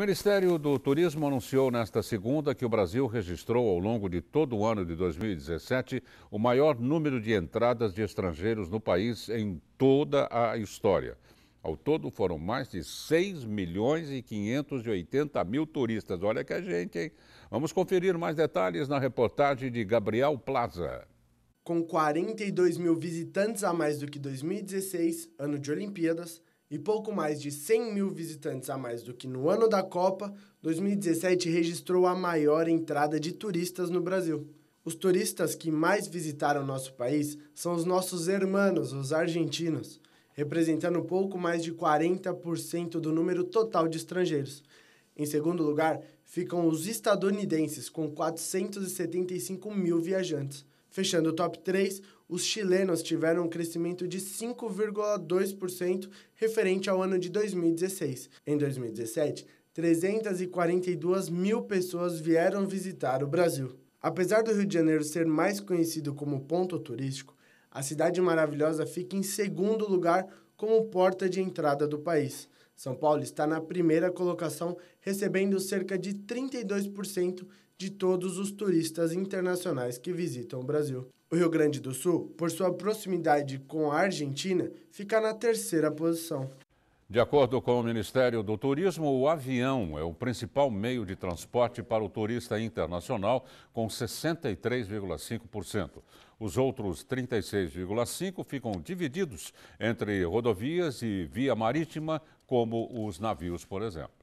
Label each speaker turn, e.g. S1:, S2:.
S1: Ministério do Turismo anunciou nesta segunda que o Brasil registrou ao longo de todo o ano de 2017 o maior número de entradas de estrangeiros no país em toda a história. Ao todo foram mais de 6 milhões e 580 mil turistas. Olha que a é gente, hein? Vamos conferir mais detalhes na reportagem de Gabriel Plaza.
S2: Com 42 mil visitantes a mais do que 2016, ano de Olimpíadas, e pouco mais de 100 mil visitantes a mais do que no ano da Copa, 2017 registrou a maior entrada de turistas no Brasil. Os turistas que mais visitaram nosso país são os nossos hermanos, os argentinos, representando pouco mais de 40% do número total de estrangeiros. Em segundo lugar, ficam os estadunidenses, com 475 mil viajantes. Fechando o top 3, os chilenos tiveram um crescimento de 5,2% referente ao ano de 2016. Em 2017, 342 mil pessoas vieram visitar o Brasil. Apesar do Rio de Janeiro ser mais conhecido como ponto turístico, a cidade maravilhosa fica em segundo lugar como porta de entrada do país. São Paulo está na primeira colocação, recebendo cerca de 32% de todos os turistas internacionais que visitam o Brasil. O Rio Grande do Sul, por sua proximidade com a Argentina, fica na terceira posição.
S1: De acordo com o Ministério do Turismo, o avião é o principal meio de transporte para o turista internacional, com 63,5%. Os outros 36,5% ficam divididos entre rodovias e via marítima, como os navios, por exemplo.